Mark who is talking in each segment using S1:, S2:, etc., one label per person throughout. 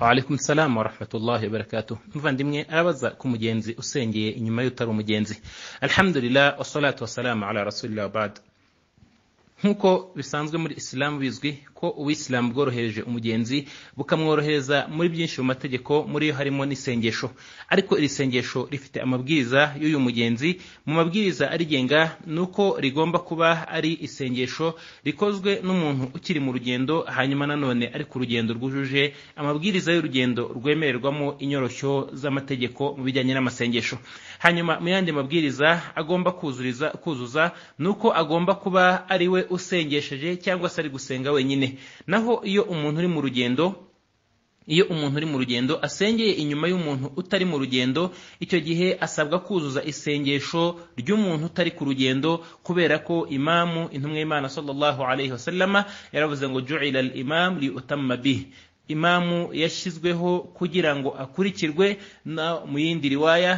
S1: وعليكم السلام ورحمة الله وبركاته مفاندمي أبزا كم جينزي إنما يطر مجينزي الحمد لله والصلاة والسلام على رسول الله وبعد nk'uko bisanzwe muri isilamu bizwi ko uwisilamu bworohereje umugenzi bukamworohereza muri byinshi mu mategeko muri yo harimo n'isengesho ariko iri sengesho rifite amabwiriza y'uyu mugenzi mu mabwiriza arigenga ni uko rigomba kuba ari isengesho rikozwe n'umuntu ukiri mu rugendo hanyuma nanone ari ku rugendo rwujuje amabwiriza y'urugendo rwemererwamo inyoroshyo z'amategeko mu bijyanye n'amasengesho hanyuma mu yandi mabwiriza agomba kuzuriza kuzuza ni uko agomba kuba ari we usengesheje cyangwa se ari gusenga wenyine naho iyo umuntu uri mu rugendo iyo umuntu uri mu rugendo asengeye inyuma y'umuntu utari mu rugendo icyo gihe asabwa kuzuza isengesho ry'umuntu utari ku rugendo kubera ko imamu intumwa y'imana sallallahu alayhi wasallama yaravuze ngo ju'ila al imam li utamma bih imamu yashyizweho kugira ngo akurikirwe na muyindi riwaya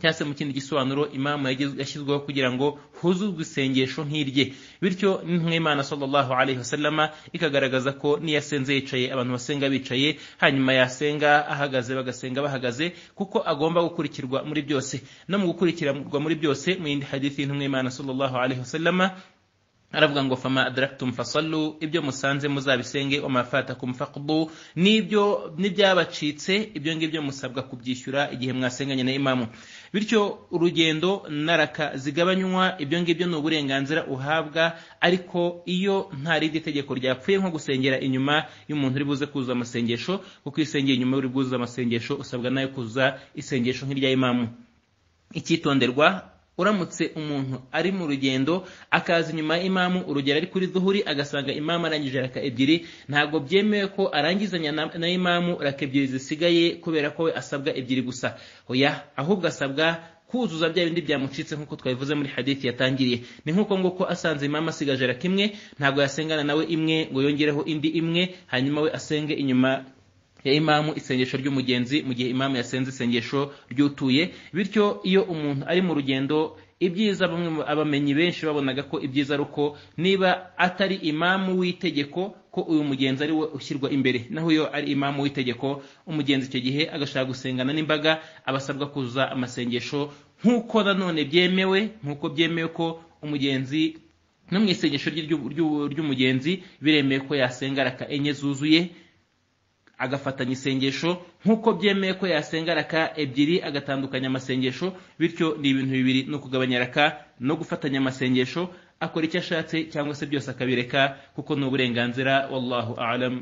S1: cyangwa se mu kindi gisobanuro imamu yashyizweho kugira ngo huzuzwe isengesho nk'irye bityo nk'imana sallallahu alaihi wasallama ikagaragaza ko niyasenze yicaye abantu basenga bicaye hanyuma yasenga ahagaze bagasenga bahagaze kuko agomba gukurikirwa muri byose no mu gukurikirwa muri byose mu yindi hadithi y'intumwa y'imana sallallahu alaihi wasallama aravuga ngo fama adraktum fasallu ibyo musanze muzabisenge wamafatakum faqdu nibyo nibyabacitse ibyo ngibyo musabwa kubyishyura igihe mwasenganye na imamu bityo urugendo naraka zigabanywa ibyo ngibyo ni uburenganzira uhabwa ariko iyo nta rindi tegeko ryapfuye nko gusengera inyuma y'umuntu uri buze kuzuza amasengesho kuko isengera inyuma uri bwuzuza amasengesho usabwa nayo kuzuza isengesho nk'irya imamu icyitonderwa uramutse umuntu ari mu rugendo akaza inyuma y'imamu urugero ari kuri duhuri agasanga imamu arangije raka ebyiri ntabwo byemewe ko arangizanya na imamu raka ebyiri zisigaye kubera ko we asabwa ebyiri gusa oya ahubwo asabwa kuzuza bya bindi byamucitse nk'uko twabivuze muri hadithi yatangiriye ni nk'uko ngo asanze imama asigaje raka imwe ntabwo yasengana nawe imwe ngo yongereho indi imwe hanyuma we asenge inyuma ya imamu isengesho ry'umugenzi mu gihe imamu yasenze isengesho ry'utuye bityo iyo umuntu ari mu rugendo ibyiza bamwe abamenyi benshi babonaga ko ibyiza ari uko niba atari imamu w'itegeko ko uyu mugenzi ari we ushyirwa imbere naho iyo ari imamu w'itegeko umugenzi icyo gihe agashaka gusengana n'imbaga abasabwa kuzuza amasengesho nk'uko nanone byemewe nk'uko byemewe ko umugenzi no mu isengesho ry'umugenzi biremewe ko yasengara enye zuzuye agafatanya isengesho nk'uko byemeye ko yasenga raka ebyiri agatandukanya amasengesho bityo ni ibintu bibiri no ukugabanya raka no gufatanya amasengesho akora icyo ashatse cyangwa se byose akabireka kuko ni uburenganzira wallahu alam